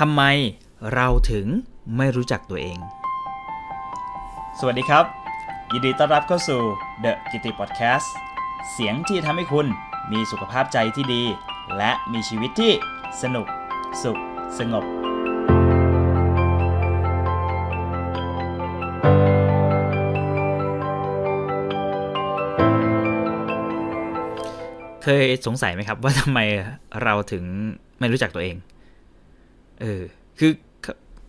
ทำไมเราถึงไม่รู้จักตัวเอง สวัสดีครับ ยินดีต้อนรับเข้าสู่ The กิติ Podcast เสียงที่ทำให้คุณมีสุขภาพใจที่ดี และมีชีวิตที่สนุก สุขสงบ เคยสงสัยไหมครับว่าทำไมเราถึงไม่รู้จักตัวเองเออคือ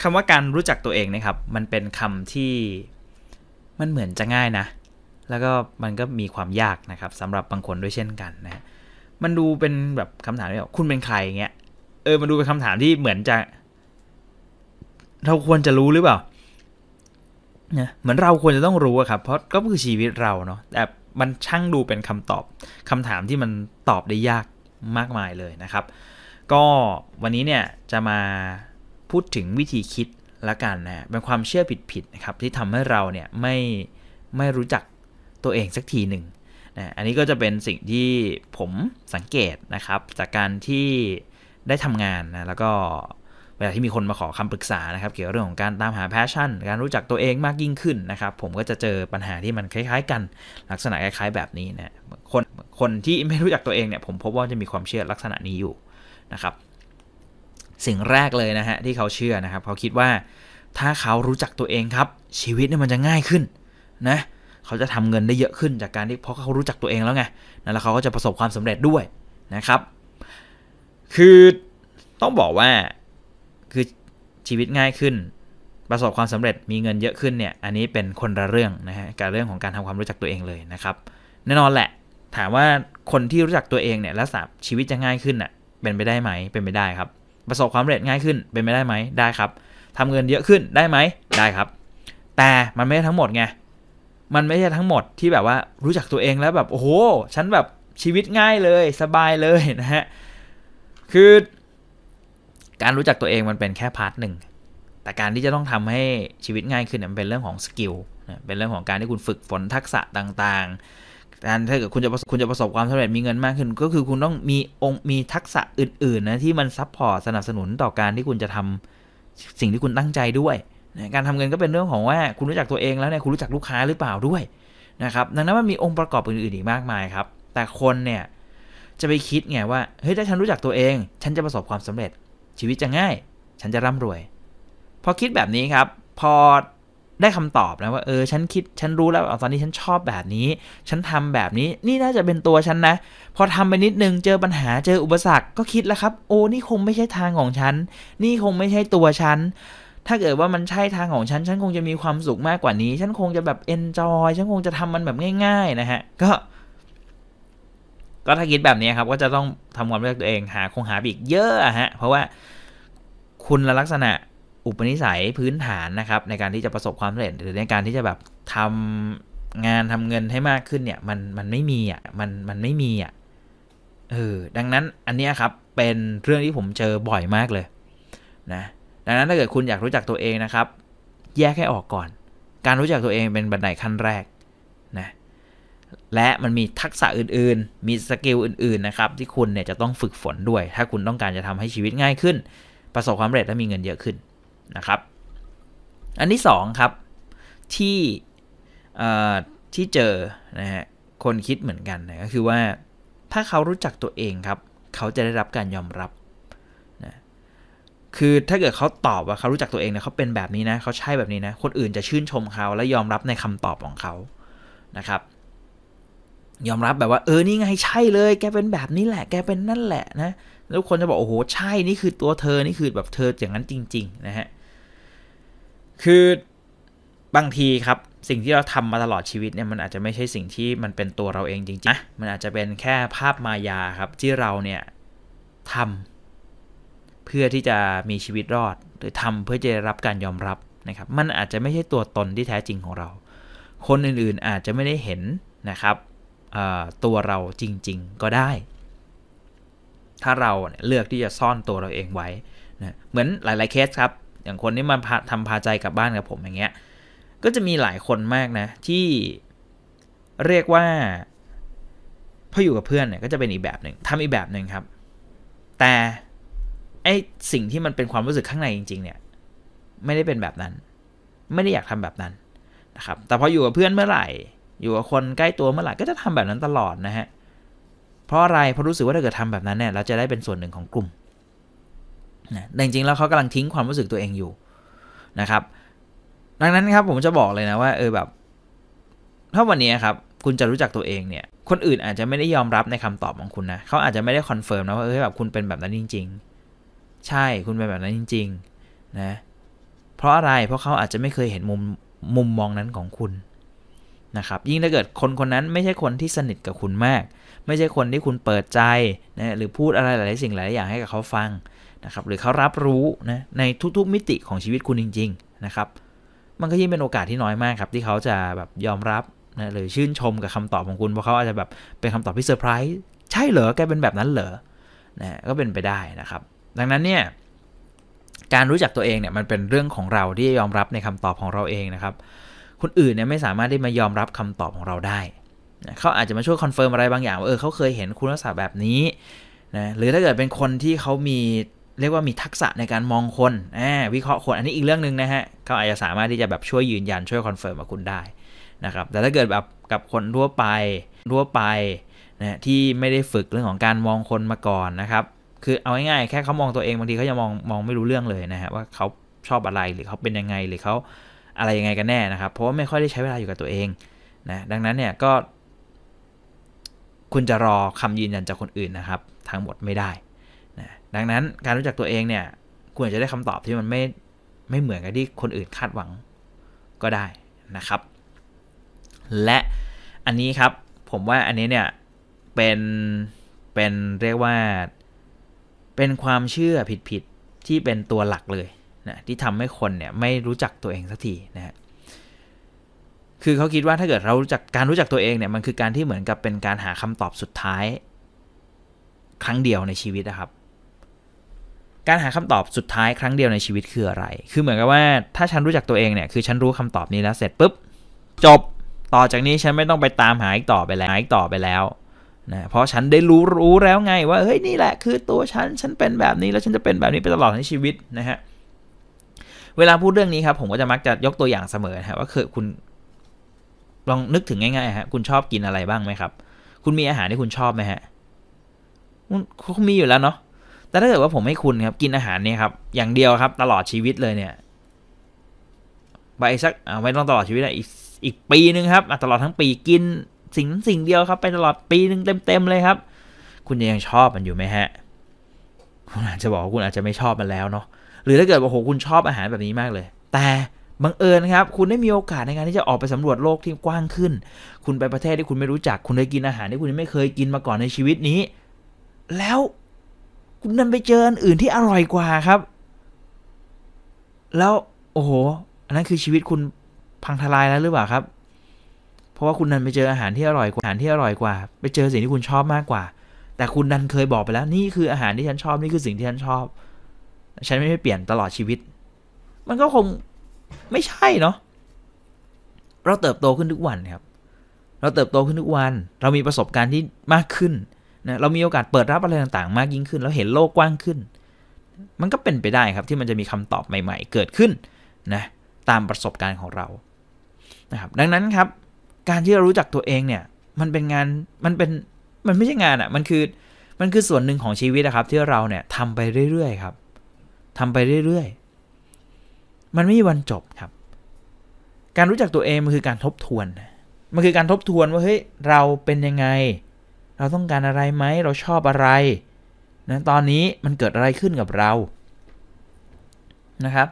คำว่าการรู้จักตัวเองนะครับ มันเป็นคำที่มันเหมือนจะง่ายนะแล้วก็มันก็มีความยากนะครับสำหรับบางคนด้วยเช่นกันนะมันดูเป็นแบบคำถามที่แบบคุณเป็นใครเงี้ยเออ มันดูเป็นคำถามที่เหมือนจะ เราควรจะรู้หรือเปล่าเนเหมือนเราควรจะต้องรู้อะครับเพราะก็คือชีวิตเราเนาะแต่มันช่างดูเป็นคำตอบคำถามที่มันตอบได้ยากมากมายเลยนะครับก็วันนี้เนี่ยจะมาพูดถึงวิธีคิดละกันนะเป็นความเชื่อผิดๆนะครับที่ทำให้เราเนี่ยไม่ไม่รู้จักตัวเองสักทีหนึ่งนะอันนี้ก็จะเป็นสิ่งที่ผมสังเกตนะครับจากการที่ได้ทำงานนะแล้วก็เวลาที่มีคนมาขอคำปรึกษานะครับ เกี่ยวกับเรื่องของการตามหาแพชชั่น การรู้จักตัวเองมากยิ่งขึ้นนะครับผมก็จะเจอปัญหาที่มันคล้ายๆ กันลักษณะคล้ายๆแบบนี้นะคนคนที่ไม่รู้จักตัวเองเนี่ยผมพบว่าจะมีความเชื่อลักษณะนี้อยู่นะครับ สิ่งแรกเลยนะฮะที่เขาเชื่อนะครับ เขาคิดว่าถ้าเขารู้จักตัวเองครับ ชีวิตเนี่ยมันจะง่ายขึ้นนะเขาจะทำเงินได้เยอะขึ้นจากการที่เพราะเขารู้จักตัวเองแล้วไงนั่นแล้ว เขาก็จะประสบความสำเร็จด้วยนะครับ คือต้องบอกว่าคือชีวิตง่ายขึ้น ประสบความสำเร็จมีเงินเยอะขึ้นเนี่ย อันนี้เป็นคนละเรื่องนะฮะกับเรื่องของการทำความรู้จักตัวเองเลยนะครับ แน่นอนแหละถามว่าคนที่รู้จักตัวเองเนี่ยแล้วสับชีวิตจะง่ายขึ้นอ่ะเป็นไปได้ไหม เป็นไปได้ครับ ประสบความสำเร็จง่ายขึ้น เป็นไปได้ไหม ได้ครับ ทำเงินเยอะขึ้น ได้ไหม ได้ครับ แต่มันไม่ใช่ทั้งหมดไง มันไม่ใช่ทั้งหมดที่แบบว่ารู้จักตัวเองแล้วแบบโอ้โห ฉันแบบชีวิตง่ายเลย สบายเลยนะฮะ คือ การรู้จักตัวเองมันเป็นแค่พาร์ทหนึ่งแต่การที่จะต้องทำให้ชีวิตง่ายขึ้นมันเป็นเรื่องของสกิลเป็นเรื่องของการที่คุณฝึกฝนทักษะต่างๆการถ้าเกิดคุณจะคุณจะประสบความสำเร็จมีเงินมากขึ้น ก็คือคุณต้องมีองค์มีทักษะอื่นๆนะที่มันซัพพอร์ตสนับสนุนต่อการที่คุณจะทำสิ่งที่คุณตั้งใจด้วยนะการทำเงินก็เป็นเรื่องของว่า คุณรู้จักตัวเองแล้วเนี่ยคุณรู้จักลูกค้าหรือเปล่าด้วยนะครับดังนั้นมันมีองค์ประกอบอื่นๆอีกมากมายครับ แต่คนเนี่ยจะไปคิดไงว่าเฮ้ยถ้าฉันรู้จักตัวเอง ฉันจะประสบความสำเร็จ ชีวิตจะง่าย ฉันจะร่ำรวย พอคิดแบบนี้ครับพอได้คำตอบนะว่าเออ ฉันคิดฉันรู้แล้วตอนนี้ฉันชอบแบบนี้ ฉันทำแบบนี้ นี่น่าจะเป็นตัวฉันนะพอทำไปนิดนึง เจอปัญหา เจออุปสรรคก็คิดแล้วครับ โอ้นี่คงไม่ใช่ทางของฉัน นี่คงไม่ใช่ตัวฉัน ถ้าเกิดว่ามันใช่ทางของฉัน ฉันคงจะมีความสุขมากกว่านี้ ฉันคงจะแบบเอนจอยฉันคงจะทำมันแบบง่ายๆนะฮะก็ก็ถ้าคิดแบบนี้ครับ ก็จะต้องทำความรู้จักตัวเอง หาคงหาอีกเยอะอะฮะเพราะว่า คุณลักษณะอุปนิสัยพื้นฐานนะครับในการที่จะประสบความสำเร็จหรือในการที่จะแบบทำงานทำเงินให้มากขึ้นเนี่ยมันมันไม่มีอ่ะมันมันไม่มีอ่ะเออดังนั้นอันนี้ครับเป็นเรื่องที่ผมเจอบ่อยมากเลยนะดังนั้นถ้าเกิดคุณอยากรู้จักตัวเองนะครับ แยกให้ออกก่อน การรู้จักตัวเองเป็นบันไดขั้นแรกนะและมันมีทักษะอื่น ๆ มีสกิลอื่นๆนะครับที่คุณเนี่ยจะต้องฝึกฝนด้วย ถ้าคุณต้องการจะทำให้ชีวิตง่ายขึ้น ประสบความสำเร็จและมีเงินเยอะขึ้นนะครับ อันที่2ครับที่ที่เจอนะฮะคนคิดเหมือนกันนะก็คือว่าถ้าเขารู้จักตัวเองครับเขาจะได้รับการยอมรับนะคือถ้าเกิดเขาตอบว่าเขารู้จักตัวเองนะเขาเป็นแบบนี้นะเขาใช่แบบนี้นะคนอื่นจะชื่นชมเขา และยอมรับในคำตอบของเขานะครับ ยอมรับแบบว่าเออนี่ไงใช่เลย แกเป็นแบบนี้แหละแกเป็นนั่นแหละนะแล้วคนจะบอกโอ้โหใช่นี่คือตัวเธอนี่คือแบบเธออย่างนั้นจริงๆนะฮะคือบางทีครับสิ่งที่เราทำมาตลอดชีวิตเนี่ยมันอาจจะไม่ใช่สิ่งที่มันเป็นตัวเราเองจริงๆนะมันอาจจะเป็นแค่ภาพมายาครับ ที่เราเนี่ยทำเพื่อที่จะมีชีวิตรอด หรือทำเพื่อจะรับการยอมรับนะครับ มันอาจจะไม่ใช่ตัวตนที่แท้จริงของเรา คนอื่นๆอาจจะไม่ได้เห็นนะครับตัวเราจริง ๆก็ได้ ถ้าเราเลือกที่จะซ่อนตัวเราเองไว้นะเหมือนหลายๆเคสครับอย่างคนที่มาทำพา ใจกลับบ้านกับผมอย่างเงี้ย ก็จะมีหลายคนมากนะที่เรียกว่า พออยู่กับเพื่อนเนี่ยก็จะเป็นอีกแบบหนึ่งทำอีกแบบหนึ่งครับ แต่ไอสิ่งที่มันเป็นความรู้สึกข้างในจริงๆเนี่ยไม่ได้เป็นแบบนั้น ไม่ได้อยากทำแบบนั้นนะครับแต่พออยู่กับเพื่อนเมื่อไหร่ อยู่กับคนใกล้ตัวเมื่อไหร่ก็จะทำแบบนั้นตลอดนะฮะเพราะอะไรเพราะรู้สึกว่าถ้าเกิดทำแบบนั้นเนี่ยเราจะได้เป็นส่วนหนึ่งของกลุ่มนะแต่จริงๆแล้วเขากำลังทิ้งความรู้สึกตัวเองอยู่ นะครับ ดังนั้นครับผมจะบอกเลยนะ ว่าเออแบบถ้าวันนี้ครับคุณจะรู้จักตัวเองเนี่ยคนอื่นอาจจะไม่ได้ยอมรับในคำตอบของคุณนะเขาอาจจะไม่ได้คอนเฟิร์มนะว่าเออแบบคุณเป็นแบบนั้นจริง ๆ ใช่คุณเป็นแบบนั้นจริงๆนะเพราะอะไรเพราะเขาอาจจะไม่เคยเห็นมุมมุมมองนั้นของคุณนะครับยิ่งถ้าเกิดคนคนนั้นไม่ใช่คนที่สนิทกับคุณมาก ไม่ใช่คนที่คุณเปิดใจนะหรือพูดอะไรหลายสิ่งหลายอย่างให้กับเขาฟังนะครับหรือเขารับรู้นะในทุกๆมิติของชีวิตคุณจริงๆนะครับมันก็ยิ่งเป็นโอกาสที่น้อยมากครับที่เขาจะแบบยอมรับนะหรือชื่นชมกับคำตอบของคุณเพราะเขาอาจจะแบบเป็นคำตอบที่เซอร์ไพรส์ใช่เหรอแกเป็นแบบนั้นเหรอนะก็เป็นไปได้นะครับดังนั้นเนี่ยการรู้จักตัวเองเนี่ย มันเป็นเรื่องของเราที่ยอมรับในคำตอบของเราเองนะครับคนอื่นเนี่ยไม่สามารถได้มายอมรับคำตอบของเราได้เขาอาจจะมาช่วยคอนเฟิร์มอะไรบางอย่างว่าเออเขาเคยเห็นคุณลักษณะแบบนี้นะหรือถ้าเกิดเป็นคนที่เขามีเรียกว่ามีทักษะในการมองคนวิเคราะห์คนอันนี้อีกเรื่องหนึ่งนะฮะเขาอาจจะสามารถที่จะแบบช่วยยืนยันช่วยคอนเฟิร์มกับคุณได้นะครับแต่ถ้าเกิดแบบกับคนทั่วไปทั่วไปนะที่ไม่ได้ฝึกเรื่องของการมองคนมาก่อนนะครับคือเอาง่ายๆแค่เขามองตัวเองบางทีเขาจะมองมองไม่รู้เรื่องเลยนะฮะว่าเขาชอบอะไรหรือเขาเป็นยังไง หรือเขาอะไรยังไงกันแน่นะครับเพราะว่าไม่ค่อยได้ใช้เวลาอยู่กับตัวเองนะดังนั้นเนี่ยก็ คุณจะรอคำยืนยันจากคนอื่นนะครับ ทั้งหมดไม่ได้นะดังนั้นการรู้จักตัวเองเนี่ยควรจะได้คำตอบที่มันไม่ ไม่เหมือนกับที่คนอื่นคาดหวังก็ได้นะครับ และอันนี้ครับผมว่าอันนี้เนี่ยเป็นเป็นเรียกว่าเป็นความเชื่อผิดๆที่เป็นตัวหลักเลยนะที่ทำให้คนเนี่ยไม่รู้จักตัวเองสักทีนะฮะคือเขาคิดว่าถ้าเกิดเรารู้จักการรู้จักตัวเองเนี่ยมันคือการที่เหมือนกับเป็นการหาคำตอบสุดท้าย ครั้งเดียวในชีวิตนะครับการหาคำตอบสุดท้ายครั้งเดียวในชีวิตคืออะไร คือเหมือนกับว่าถ้าฉันรู้จักตัวเองเนี่ย คือฉันรู้คำตอบนี้แล้ว เสร็จปุ๊บ จบ ต่อจากนี้ฉันไม่ต้องไปตามหาอีกต่อไปแล้วหาอีกต่อไปแล้วนะ เพราะฉันได้รู้รู้แล้วไงว่า เฮ้ย นี่แหละคือตัวฉัน ฉันเป็นแบบนี้แล้วฉันจะเป็นแบบนี้ไปตลอดในชีวิตนะฮะ เวลาพูดเรื่องนี้ครับ ผมก็จะมักจะยกตัวอย่างเสมอฮะว่าคือคุณ ลองนึกถึงง่ายๆฮะ คุณชอบกินอะไรบ้างไหมครับ คุณมีอาหารที่คุณชอบไหมฮะคุณมีอยู่แล้วเนาะแต่ถ้าเกิดว่าผม ให้คุณครับกินอาหารเนี่ยครับ อย่างเดียวครับ ตลอดชีวิตเลยเนี่ยไปสักไม่ต้องตลอดชีวิตอีกอีกปีนึงครับตลอดทั้งปีกินสิ่งสิ่งเดียวครับไปตลอดปีหนึ่งเต็มๆเลยครับ คุณยังชอบมันอยู่ไหมฮะคุณอาจจะบอกว่าคุณอาจจะไม่ชอบมันแล้วเนาะหรือถ้าเกิดว่าโหคุณชอบอาหารแบบนี้มากเลย แต่บังเอิญครับ คุณได้มีโอกาสในการที่จะออกไปสำรวจโลกที่กว้างขึ้น คุณไปประเทศที่คุณไม่รู้จัก คุณได้กินอาหาร ที่คุณไม่เคยกินมาก่อนในชีวิตนี้ แล้วคุณนั่นไปเจออันอื่นที่อร่อยกว่าครับ แล้วโอ้โหอันนั้นคือชีวิตคุณพังทลายแล้วหรือเปล่าครับ เพราะว่าคุณนั่นไปเจออาหารที่อร่อยกว่า อาหารที่อร่อยกว่า ไปเจอสิ่งที่คุณชอบมากกว่า แต่คุณนั่นเคยบอกไปแล้ว นี่คืออาหารที่ฉันชอบ นี่คือสิ่งที่ฉันชอบ ฉันไม่ได้เปลี่ยนตลอดชีวิต มันก็คงไม่ใช่เนาะ เราเติบโตขึ้นทุกวันครับ เราเติบโตขึ้นทุกวัน เรามีประสบการณ์ที่มากขึ้นนะเรา มี โอกาส เปิด รับอะไร ต่าง ๆ มากยิ่งขึ้น แล้วเห็นโลก กว้างขึ้น มันก็เป็นไปได้ ครับที่มันจะมีคำตอบใหม่ ๆ เกิดขึ้น นะ ตามประสบการณ์ของเรา นะครับ ดังนั้นครับ การที่ เรา รู้จักตัวเอง เนี่ย มัน เป็นงาน มัน เป็น มัน ไม่ใช่งานอะ่ะมัน คือ มัน คือ ส่วนหนึ่งของ ชีวิตนะครับ ที่ เรา เนี่ยทำไปเรื่อยๆครับทำไปเรื่อยๆ มันไม่ มี วัน จบ ครับ การรู้จักตัวเอง มันคือการ ทบทวน มันคือ การ ทบทวน ว่า เฮ้ยเราเป็นยังไงเราต้องการอะไรไหมเราชอบอะไรนะตอนนี้มันเกิดอะไรขึ้นกับเรา นะครับ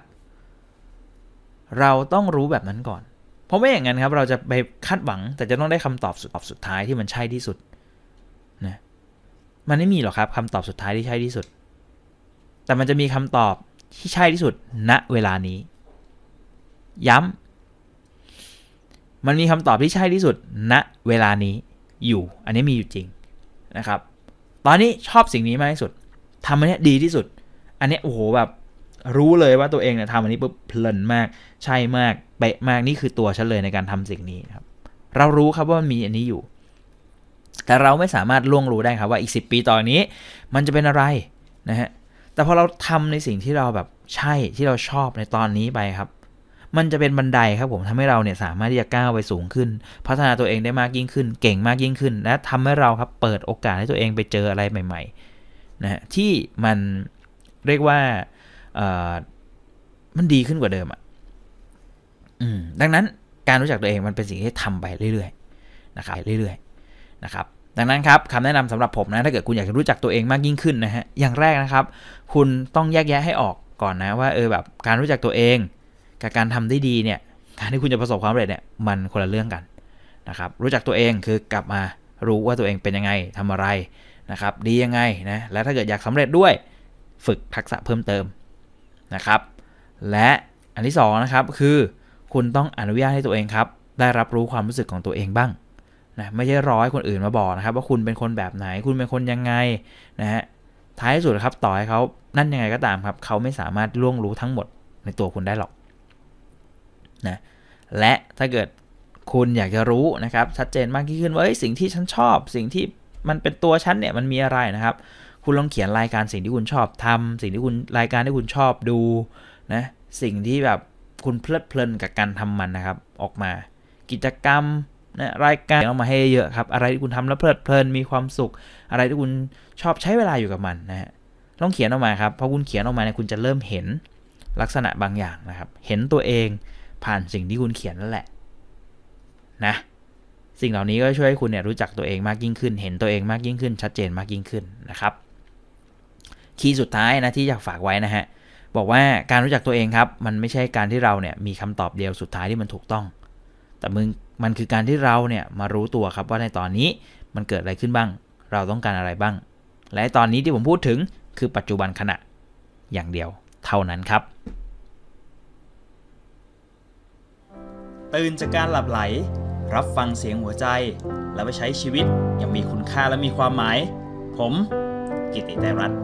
เราต้องรู้แบบนั้นก่อน เพราะไม่อย่างนั้นครับ เราจะไปคาดหวังแต่จะต้องได้คำตอบสุดตอบสุดท้ายที่มันใช่ที่สุด นะ มันไม่มีหรอกครับคำตอบสุดท้ายที่ใช่ที่สุด แต่มันจะมีคำตอบที่ใช่ที่สุด ณเวลานี้ ย้ำ มันมีคำตอบที่ใช่ที่สุดณเวลานี้อยู่ อันนี้มีอยู่จริงนะครับ ตอนนี้ชอบสิ่งนี้มากที่สุดทำอันนี้ดีที่สุด อันนี้โอ้โหแบบรู้เลยว่าตัวเองเนี่ยทำอันนี้ปุ๊บเพลินมากใช่มาก เป๊ะมาก นี่คือตัวฉันเลยในการทำสิ่งนี้ครับ เรารู้ครับว่ามันมีอันนี้อยู่ แต่เราไม่สามารถล่วงรู้ได้ครับว่าอีกสิปีต่อนนี้มันจะเป็นอะไรนะฮะ แต่พอเราทำในสิ่งที่เราแบบใช่ที่เราชอบในตอนนี้ไปครับมันจะเป็นบันไดครับ ผมทำให้เราเนี่ย สามารถที่จะก้าวไปสูงขึ้น พัฒนาตัวเองได้มากยิ่งขึ้น เก่งมากยิ่งขึ้น และทำให้เราครับเปิดโอกาสให้ตัวเองไปเจออะไรใหม่ ๆ นะที่มันเรียกว่ามันดีขึ้นกว่าเดิมอ่ะดังนั้นการรู้จักตัวเองมันเป็นสิ่งที่ทำไปเรื่อย ๆ นะครับเรื่อยๆนะครับ ดังนั้นครับคำแนะนำสำหรับผมนะ ถ้าเกิดคุณอยากจะรู้จักตัวเองมากยิ่งขึ้นนะฮะ อย่างแรกนะครับ คุณต้องแยกแยะให้ออกก่อนนะ ว่าเออแบบการรู้จักตัวเองกับการทำได้ดีเนี่ย การที่คุณจะประสบความสำเร็จเนี่ย มันคนละเรื่องกันนะครับ รู้จักตัวเองคือกลับมา รู้ว่าตัวเองเป็นยังไงทำอะไรนะครับ ดียังไงนะ และถ้าเกิดอยากสำเร็จด้วย ฝึกทักษะเพิ่มเติมนะครับ และอันที่2นะครับคือ คุณต้องอนุญาตให้ตัวเองครับ ได้รับรู้ความรู้สึกของตัวเองบ้างนะ ไม่ใช่ร้อยคนอื่นมาบอกนะครับว่าคุณเป็นคนแบบไหน คุณเป็นคนยังไงนะฮะ ท้ายสุดครับต่อให้เขานั่นยังไงก็ตามครับ เขาไม่สามารถล่วงรู้ทั้งหมดในตัวคุณได้หรอกนะและถ้าเกิดคุณอยากจะรู้นะครับ ชัดเจนมากยิ่งขึ้นว่าสิ่งที่ฉันชอบ สิ่งที่มันเป็นตัวฉันเนี่ยมันมีอะไรนะครับ คุณลองเขียนรายการสิ่งที่คุณชอบทำ สิ่งที่คุณรายการที่คุณชอบดูนะสิ่งที่แบบคุณเพลิดเพลินกับการทำมันนะครับ ออกมา กิจกรรมนะรายการเอามาให้เยอะครับ อะไรที่คุณทำแล้วเพลิดเพลิน มีความสุขอะไรที่คุณชอบใช้เวลาอยู่กับมันนะฮะลองเขียนออกมาครับพอคุณเขียนออกมาเนี่ยคุณจะเริ่มเห็นลักษณะบางอย่างนะครับ เห็นตัวเองผ่านสิ่งที่คุณเขียนนั่นแหละนะ สิ่งเหล่านี้ก็ช่วยให้คุณเนี่ยรู้จักตัวเองมากยิ่งขึ้น เห็นตัวเองมากยิ่งขึ้นชัดเจนมากยิ่งขึ้นนะครับ คีย์สุดท้ายนะที่อยากฝากไว้นะฮะบอกว่าการรู้จักตัวเองครับ มันไม่ใช่การที่เราเนี่ยมีคำตอบเดียวสุดท้ายที่มันถูกต้อง แต่มึงมันคือการที่เราเนี่ยมารู้ตัวครับ ว่าในตอนนี้มันเกิดอะไรขึ้นบ้าง เราต้องการอะไรบ้าง และตอนนี้ที่ผมพูดถึงคือปัจจุบันขณะอย่างเดียวเท่านั้นครับตื่นจากการหลับไหลรับฟังเสียงหัวใจ และไปใช้ชีวิตอย่างมีคุณค่าและมีความหมาย ผม กิติไตรรัตน์